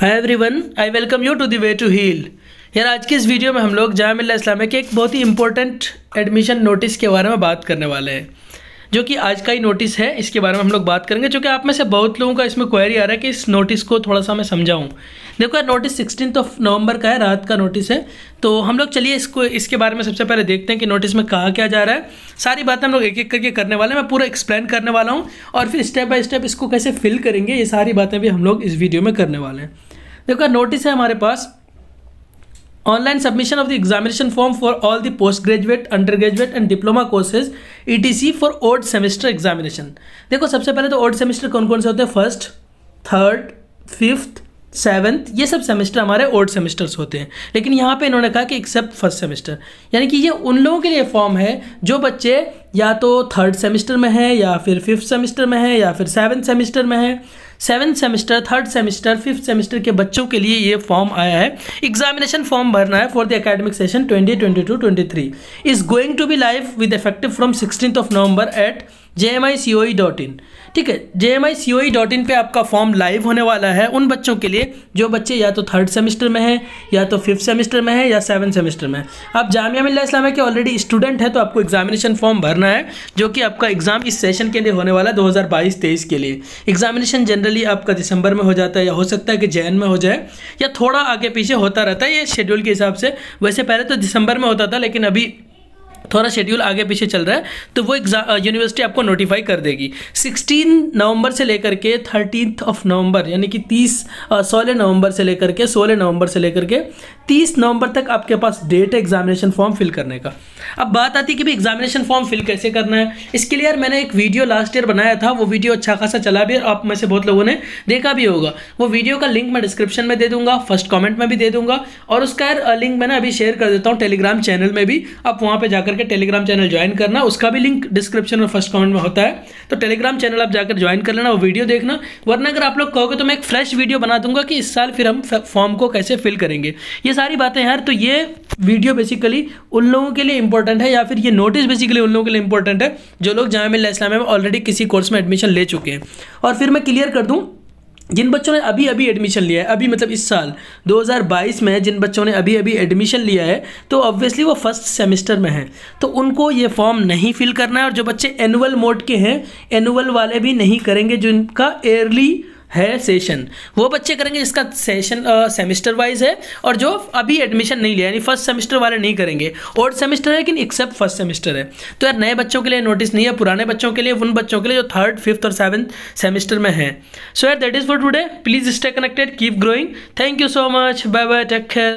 hi everyone I welcome you to the way to heal यार आज के इस वीडियो में हम लोग जामिल्ला इस्लामिया के एक बहुत ही इंपॉर्टेंट एडमिशन नोटिस के बारे में बात करने वाले हैं जो कि आज का ही नोटिस है इसके बारे में हम लोग बात करेंगे क्योंकि आप में से बहुत लोगों का इसमें क्वेरी आ रहा है कि इस नोटिस को थोड़ा सा मैं समझाऊँ देखो यार नोटिस सिक्सटीन ऑफ नवंबर का है रात का नोटिस है तो हम लोग चलिए इसको इसके बारे में सबसे पहले देखते हैं कि नोटिस में कहा क्या जा रहा है सारी बातें हम लोग एक एक करके करने वाले हैं मैं पूरा एक्सप्लेन करने वाला हूँ और फिर स्टेप बाय स्टेप इसको कैसे फिल करेंगे ये सारी बातें भी हम लोग इस वीडियो में करने वाले हैं देखो यार नोटिस है हमारे पास online submission of the examination form for all the post graduate under graduate and diploma courses E T C for old semester examination देखो सबसे पहले तो ओल्ड सेमेस्टर कौन कौन से होते हैं फर्स्ट थर्ड फिफ्थ सेवन्थ ये सब सेमेस्टर हमारे ओल्ड सेमेस्टर्स होते हैं लेकिन यहाँ पे इन्होंने कहा कि एक्सेप्ट फर्स्ट सेमेस्टर यानी कि ये उन लोगों के लिए फॉर्म है जो बच्चे या तो थर्ड सेमेस्टर में हैं या फिर फिफ्थ सेमेस्टर में है या फिर सेवन्थ सेमेस्टर में है seventh semester third semester fifth semester के बच्चों के लिए ये फॉर्म आया है एग्जामिनेशन फॉर्म भरना है for the academic session twenty twenty two twenty three is going to be live with effective from sixteen of November at J M I C O E dot in ठीक है जे M I C O E dot इन पर आपका form live होने वाला है उन बच्चों के लिए जो बच्चे या तो थर्ड सेमेस्टर में हैं या तो फिफ्थ सेमेस्टर में है या सेवन सेमेस्टर में है आप जामिया मिल्ला इस्लामिया के ऑलरेडी स्टूडेंट है तो आपको एग्जामिनेशन फॉर्म भरना है जो कि आपका एग्ज़ाम इस सेशन के लिए होने वाला है दो हज़ार बाईस तेईस के लिए एग्जामिनेशन जनरली आपका दिसंबर में हो जाता है या हो सकता है कि जैन में हो जाए या थोड़ा आगे पीछे होता रहता है ये शेड्यूल के हिसाब से वैसे पहले तो दिसंबर में होता था लेकिन अभी थोड़ा शेड्यूल आगे पीछे चल रहा है तो वो यूनिवर्सिटी आपको नोटिफाई कर देगी सिक्सटीन नवंबर से लेकर के थर्टीन ऑफ नवंबर यानी कि तीस सोलह नवंबर से लेकर के सोलह नवंबर से लेकर के तीस नवंबर तक आपके पास डेट है एग्जामिनेशन फॉर्म फिल करने का अब बात आती है कि भाई एग्जामिनेशन फॉर्म फिल कैसे करना है इसके लिए यार मैंने एक वीडियो लास्ट ईयर बनाया था वो वीडियो अच्छा खासा चला भी आप में से बहुत लोगों ने देखा भी होगा वो वीडियो का लिंक मैं डिस्क्रिप्शन में दे दूंगा फर्स्ट कॉमेंट में भी दे दूंगा और उसका यार लिंक मैंने अभी शेयर कर देता हूँ टेलीग्राम चैनल में भी आप वहाँ पर जाकर के टेलीग्राम चैनल ज्वाइन करना उसका भी लिंक डिस्क्रिप्शन और फर्स्ट कॉमेंट में होता है तो टेलीग्राम चैनल आप जाकर ज्वाइन कर लेना वो वीडियो देखना वरना अगर आप लोग कहोगे तो मैं एक फ्रेश वीडियो बना दूंगा कि इस साल फिर हम फॉर्म को कैसे फिल करेंगे ये सारी बातें यार तो ये वीडियो बेसिकली उन लोगों के लिए इंपॉर्टेंट है या फिर ये नोटिस बेसिकली उन लोगों के लिए इंपॉर्टेंट है जो लोग जाम इस्लामिया में ऑलरेडी किसी कोर्स में एडमिशन ले चुके हैं और फिर मैं क्लियर कर दूँ जिन बच्चों ने अभी अभी एडमिशन लिया है अभी मतलब इस साल 2022 में जिन बच्चों ने अभी अभी एडमिशन लिया है तो ऑब्वियसली वो फर्स्ट सेमेस्टर में हैं तो उनको ये फॉर्म नहीं फिल करना है और जो बच्चे एनुअल मोड के हैं एनुअल वाले भी नहीं करेंगे जिनका एयरली है सेशन वो बच्चे करेंगे जिसका सेशन सेमेस्टर वाइज है और जो अभी एडमिशन नहीं लिया यानी फर्स्ट सेमेस्टर वाले नहीं करेंगे और सेमेस्टर है लेकिन एक्सेप्ट फर्स्ट सेमेस्टर है तो यार नए बच्चों के लिए नोटिस नहीं है पुराने बच्चों के लिए उन बच्चों के लिए जो थर्ड फिफ्थ और सेवन्थ सेमेस्टर में है सो यार that is for today please stay connected keep growing thank you so much bye bye take care